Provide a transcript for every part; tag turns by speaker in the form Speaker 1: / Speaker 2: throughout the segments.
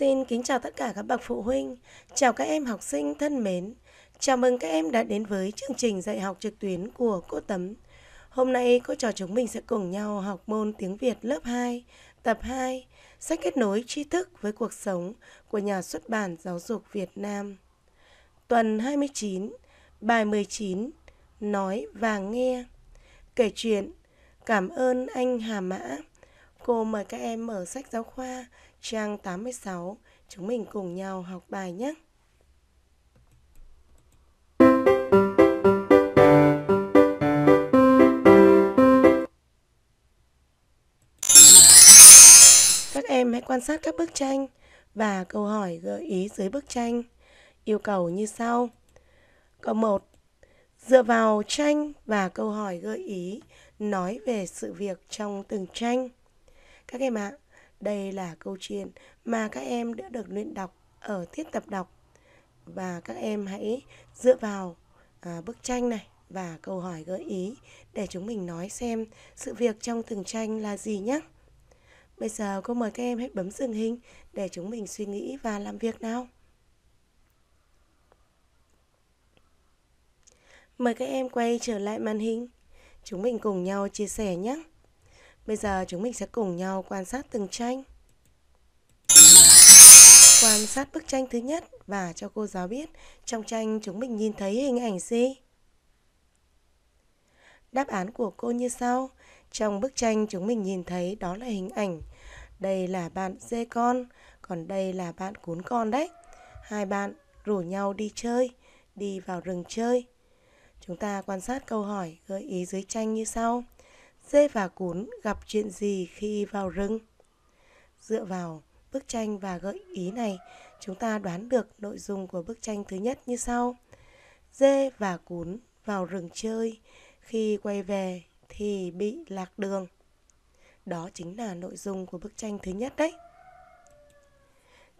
Speaker 1: Xin kính chào tất cả các bậc phụ huynh, chào các em học sinh thân mến. Chào mừng các em đã đến với chương trình dạy học trực tuyến của cô Tấm. Hôm nay cô trò chúng mình sẽ cùng nhau học môn tiếng Việt lớp 2, tập 2, sách kết nối tri thức với cuộc sống của nhà xuất bản Giáo dục Việt Nam. Tuần 29, bài 19, nói và nghe. Kể chuyện, cảm ơn anh Hà Mã. Cô mời các em mở sách giáo khoa trang 86, chúng mình cùng nhau học bài nhé. Các em hãy quan sát các bức tranh và câu hỏi gợi ý dưới bức tranh. Yêu cầu như sau. Câu 1. Dựa vào tranh và câu hỏi gợi ý nói về sự việc trong từng tranh. Các em ạ, à, đây là câu chuyện mà các em đã được luyện đọc ở tiết tập đọc và các em hãy dựa vào à, bức tranh này và câu hỏi gợi ý để chúng mình nói xem sự việc trong từng tranh là gì nhé. Bây giờ cô mời các em hãy bấm dừng hình để chúng mình suy nghĩ và làm việc nào. Mời các em quay trở lại màn hình. Chúng mình cùng nhau chia sẻ nhé. Bây giờ chúng mình sẽ cùng nhau quan sát từng tranh. Quan sát bức tranh thứ nhất và cho cô giáo biết trong tranh chúng mình nhìn thấy hình ảnh gì. Đáp án của cô như sau. Trong bức tranh chúng mình nhìn thấy đó là hình ảnh. Đây là bạn dê con, còn đây là bạn cún con đấy. Hai bạn rủ nhau đi chơi, đi vào rừng chơi. Chúng ta quan sát câu hỏi gợi ý dưới tranh như sau dê và cún gặp chuyện gì khi vào rừng. Dựa vào bức tranh và gợi ý này, chúng ta đoán được nội dung của bức tranh thứ nhất như sau. Dê và cún vào rừng chơi, khi quay về thì bị lạc đường. Đó chính là nội dung của bức tranh thứ nhất đấy.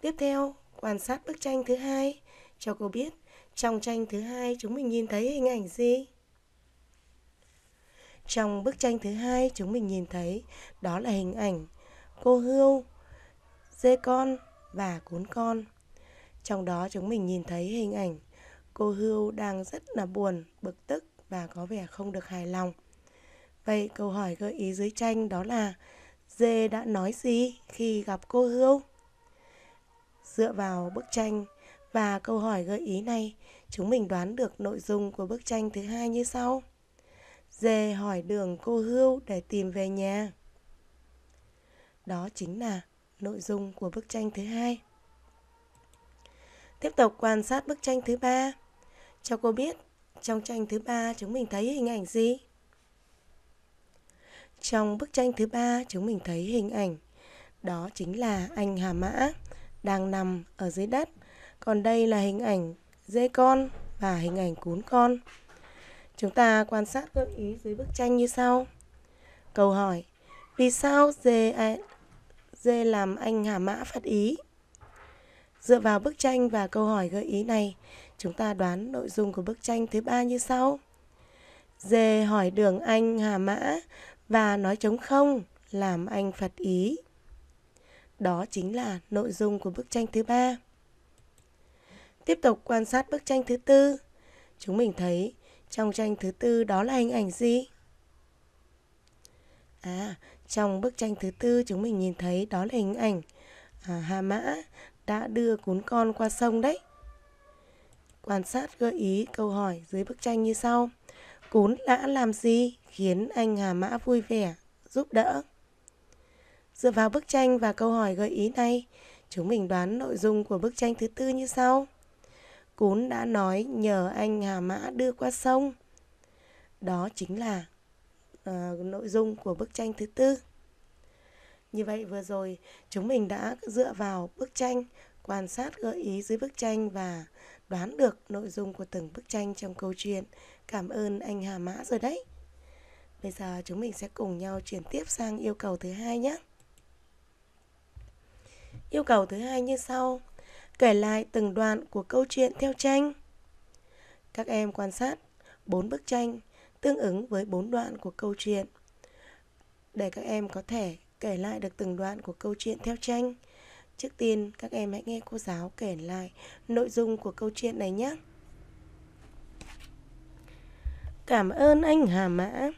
Speaker 1: Tiếp theo, quan sát bức tranh thứ hai, cho cô biết trong tranh thứ hai chúng mình nhìn thấy hình ảnh gì? Trong bức tranh thứ hai chúng mình nhìn thấy đó là hình ảnh cô hươu, dê con và cún con. Trong đó chúng mình nhìn thấy hình ảnh cô hươu đang rất là buồn, bực tức và có vẻ không được hài lòng. Vậy câu hỏi gợi ý dưới tranh đó là dê đã nói gì khi gặp cô hươu? Dựa vào bức tranh và câu hỏi gợi ý này, chúng mình đoán được nội dung của bức tranh thứ hai như sau dê hỏi đường cô Hưu để tìm về nhà. Đó chính là nội dung của bức tranh thứ hai. Tiếp tục quan sát bức tranh thứ ba. Cho cô biết trong tranh thứ ba chúng mình thấy hình ảnh gì? Trong bức tranh thứ ba chúng mình thấy hình ảnh đó chính là anh Hà Mã đang nằm ở dưới đất. Còn đây là hình ảnh dê con và hình ảnh cún con. Chúng ta quan sát gợi ý dưới bức tranh như sau. Câu hỏi, vì sao dê, dê làm anh Hà Mã phát ý? Dựa vào bức tranh và câu hỏi gợi ý này, chúng ta đoán nội dung của bức tranh thứ ba như sau. Dê hỏi đường anh Hà Mã và nói chống không làm anh phật ý. Đó chính là nội dung của bức tranh thứ ba. Tiếp tục quan sát bức tranh thứ tư, chúng mình thấy trong tranh thứ tư đó là hình ảnh gì? À, trong bức tranh thứ tư chúng mình nhìn thấy đó là hình ảnh à, Hà Mã đã đưa cún con qua sông đấy. Quan sát gợi ý câu hỏi dưới bức tranh như sau. Cún đã làm gì khiến anh Hà Mã vui vẻ, giúp đỡ? Dựa vào bức tranh và câu hỏi gợi ý này, chúng mình đoán nội dung của bức tranh thứ tư như sau. Cún đã nói nhờ anh Hà Mã đưa qua sông. Đó chính là uh, nội dung của bức tranh thứ tư. Như vậy vừa rồi chúng mình đã dựa vào bức tranh, quan sát gợi ý dưới bức tranh và đoán được nội dung của từng bức tranh trong câu chuyện. Cảm ơn anh Hà Mã rồi đấy. Bây giờ chúng mình sẽ cùng nhau chuyển tiếp sang yêu cầu thứ hai nhé. Yêu cầu thứ hai như sau, kể lại từng đoạn của câu chuyện theo tranh. Các em quan sát bốn bức tranh tương ứng với bốn đoạn của câu chuyện để các em có thể kể lại được từng đoạn của câu chuyện theo tranh. Trước tiên, các em hãy nghe cô giáo kể lại nội dung của câu chuyện này nhé. Cảm ơn anh Hà Mã.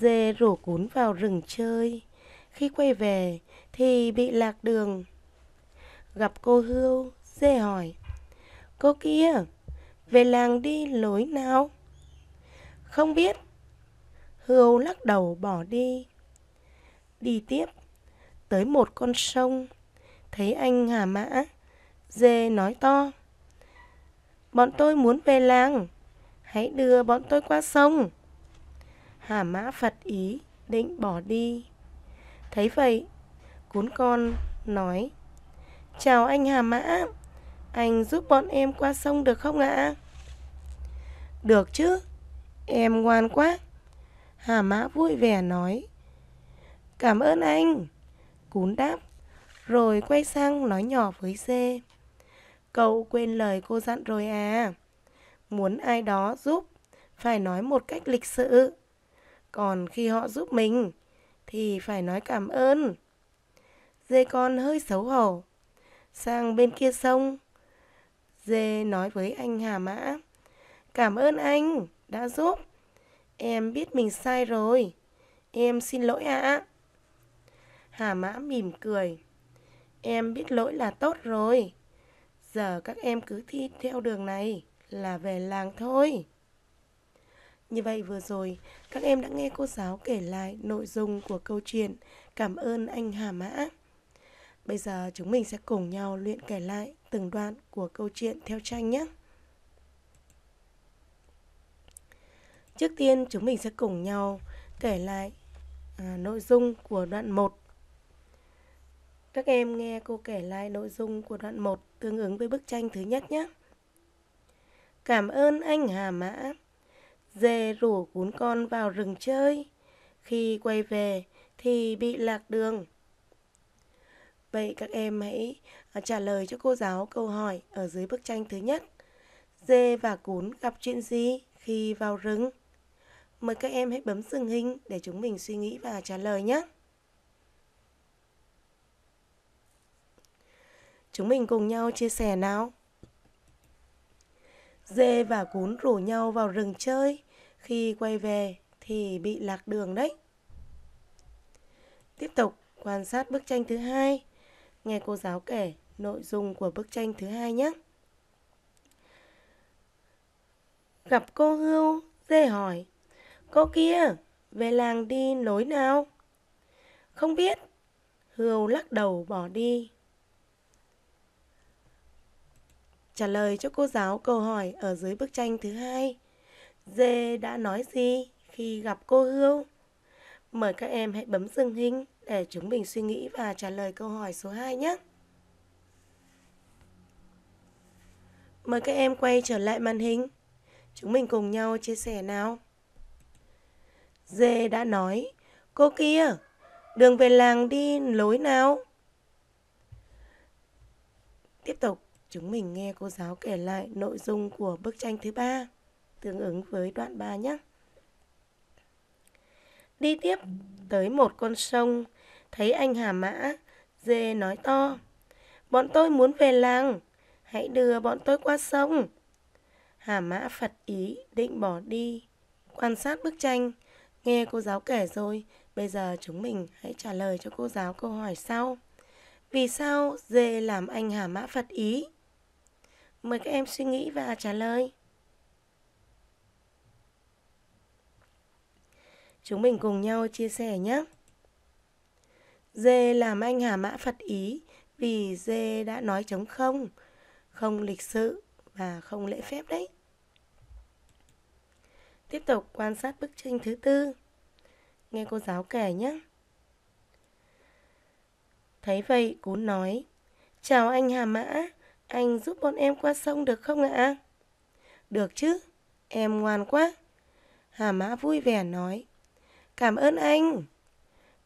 Speaker 1: Dê rổ cún vào rừng chơi. Khi quay về thì bị lạc đường gặp cô Hưu, dê hỏi Cô kia, về làng đi lối nào? Không biết Hưu lắc đầu bỏ đi Đi tiếp Tới một con sông Thấy anh Hà Mã Dê nói to Bọn tôi muốn về làng Hãy đưa bọn tôi qua sông Hà Mã phật ý Định bỏ đi Thấy vậy Cuốn con nói Chào anh Hà Mã, anh giúp bọn em qua sông được không ạ? Được chứ, em ngoan quá. Hà Mã vui vẻ nói. Cảm ơn anh. Cún đáp, rồi quay sang nói nhỏ với Dê. Cậu quên lời cô dặn rồi à. Muốn ai đó giúp, phải nói một cách lịch sự. Còn khi họ giúp mình, thì phải nói cảm ơn. Dê con hơi xấu hổ sang bên kia sông. Dê nói với anh Hà Mã, cảm ơn anh đã giúp. Em biết mình sai rồi, em xin lỗi ạ. Hà Mã mỉm cười, em biết lỗi là tốt rồi. Giờ các em cứ thi theo đường này là về làng thôi. Như vậy vừa rồi, các em đã nghe cô giáo kể lại nội dung của câu chuyện Cảm ơn anh Hà Mã. Bây giờ chúng mình sẽ cùng nhau luyện kể lại từng đoạn của câu chuyện theo tranh nhé. Trước tiên chúng mình sẽ cùng nhau kể lại à, nội dung của đoạn 1. Các em nghe cô kể lại nội dung của đoạn 1 tương ứng với bức tranh thứ nhất nhé. Cảm ơn anh Hà Mã. Dê rủ cuốn con vào rừng chơi. Khi quay về thì bị lạc đường. Vậy các em hãy à, trả lời cho cô giáo câu hỏi ở dưới bức tranh thứ nhất. Dê và cún gặp chuyện gì khi vào rừng? Mời các em hãy bấm dừng hình để chúng mình suy nghĩ và trả lời nhé. Chúng mình cùng nhau chia sẻ nào. Dê và cún rủ nhau vào rừng chơi, khi quay về thì bị lạc đường đấy. Tiếp tục quan sát bức tranh thứ hai nghe cô giáo kể nội dung của bức tranh thứ hai nhé. Gặp cô Hưu, dê hỏi, cô kia, về làng đi lối nào? Không biết, Hưu lắc đầu bỏ đi. Trả lời cho cô giáo câu hỏi ở dưới bức tranh thứ hai. Dê đã nói gì khi gặp cô Hưu? Mời các em hãy bấm dừng hình để chúng mình suy nghĩ và trả lời câu hỏi số 2 nhé. Mời các em quay trở lại màn hình. Chúng mình cùng nhau chia sẻ nào. Dê đã nói, cô kia, đường về làng đi lối nào? Tiếp tục, chúng mình nghe cô giáo kể lại nội dung của bức tranh thứ ba, tương ứng với đoạn 3 nhé. Đi tiếp tới một con sông, thấy anh Hà Mã, dê nói to. Bọn tôi muốn về làng, hãy đưa bọn tôi qua sông. Hà Mã phật ý định bỏ đi. Quan sát bức tranh, nghe cô giáo kể rồi, bây giờ chúng mình hãy trả lời cho cô giáo câu hỏi sau. Vì sao dê làm anh Hà Mã phật ý? Mời các em suy nghĩ và trả lời. Chúng mình cùng nhau chia sẻ nhé. Dê làm anh Hà Mã Phật ý vì dê đã nói chống không, không lịch sự và không lễ phép đấy. Tiếp tục quan sát bức tranh thứ tư. Nghe cô giáo kể nhé. Thấy vậy, cún nói, chào anh Hà Mã, anh giúp bọn em qua sông được không ạ? Được chứ, em ngoan quá. Hà Mã vui vẻ nói, Cảm ơn anh.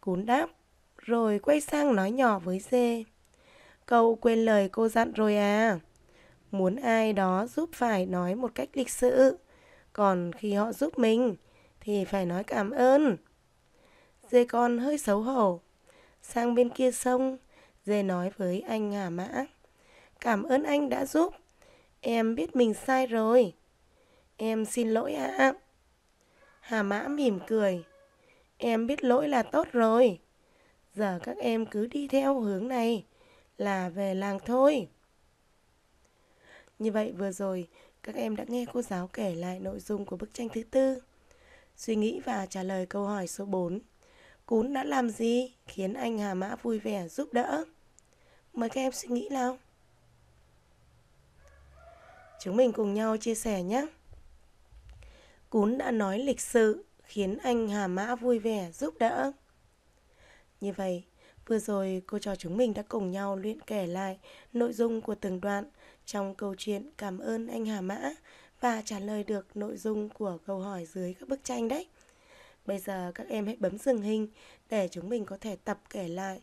Speaker 1: Cún đáp, rồi quay sang nói nhỏ với dê. Cậu quên lời cô dặn rồi à? Muốn ai đó giúp phải nói một cách lịch sự. Còn khi họ giúp mình thì phải nói cảm ơn. Dê con hơi xấu hổ. Sang bên kia sông, dê nói với anh Hà Mã. Cảm ơn anh đã giúp. Em biết mình sai rồi. Em xin lỗi ạ. À. Hà Mã mỉm cười. Em biết lỗi là tốt rồi. Giờ các em cứ đi theo hướng này là về làng thôi. Như vậy vừa rồi, các em đã nghe cô giáo kể lại nội dung của bức tranh thứ tư. Suy nghĩ và trả lời câu hỏi số 4. Cún đã làm gì khiến anh Hà Mã vui vẻ giúp đỡ? Mời các em suy nghĩ nào. Chúng mình cùng nhau chia sẻ nhé. Cún đã nói lịch sự, khiến anh Hà Mã vui vẻ giúp đỡ. Như vậy, vừa rồi cô trò chúng mình đã cùng nhau luyện kể lại nội dung của từng đoạn trong câu chuyện Cảm ơn anh Hà Mã và trả lời được nội dung của câu hỏi dưới các bức tranh đấy. Bây giờ các em hãy bấm dừng hình để chúng mình có thể tập kể lại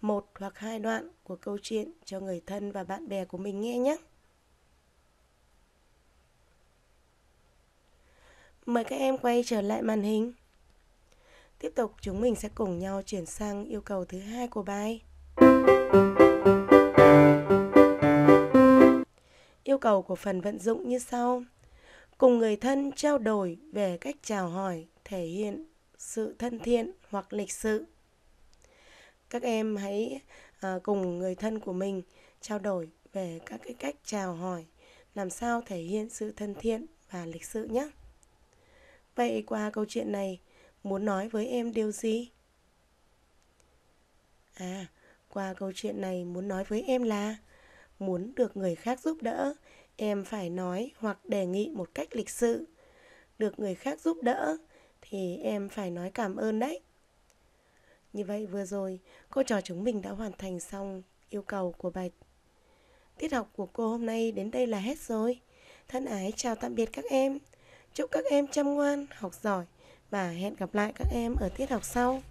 Speaker 1: một hoặc hai đoạn của câu chuyện cho người thân và bạn bè của mình nghe nhé. Mời các em quay trở lại màn hình. Tiếp tục chúng mình sẽ cùng nhau chuyển sang yêu cầu thứ hai của bài. Yêu cầu của phần vận dụng như sau. Cùng người thân trao đổi về cách chào hỏi thể hiện sự thân thiện hoặc lịch sự. Các em hãy à, cùng người thân của mình trao đổi về các cái cách chào hỏi làm sao thể hiện sự thân thiện và lịch sự nhé. Vậy qua câu chuyện này, muốn nói với em điều gì? À, qua câu chuyện này muốn nói với em là muốn được người khác giúp đỡ, em phải nói hoặc đề nghị một cách lịch sự. Được người khác giúp đỡ thì em phải nói cảm ơn đấy. Như vậy vừa rồi, cô trò chúng mình đã hoàn thành xong yêu cầu của bài Tiết học của cô hôm nay đến đây là hết rồi. Thân ái chào tạm biệt các em. Chúc các em chăm ngoan, học giỏi và hẹn gặp lại các em ở tiết học sau.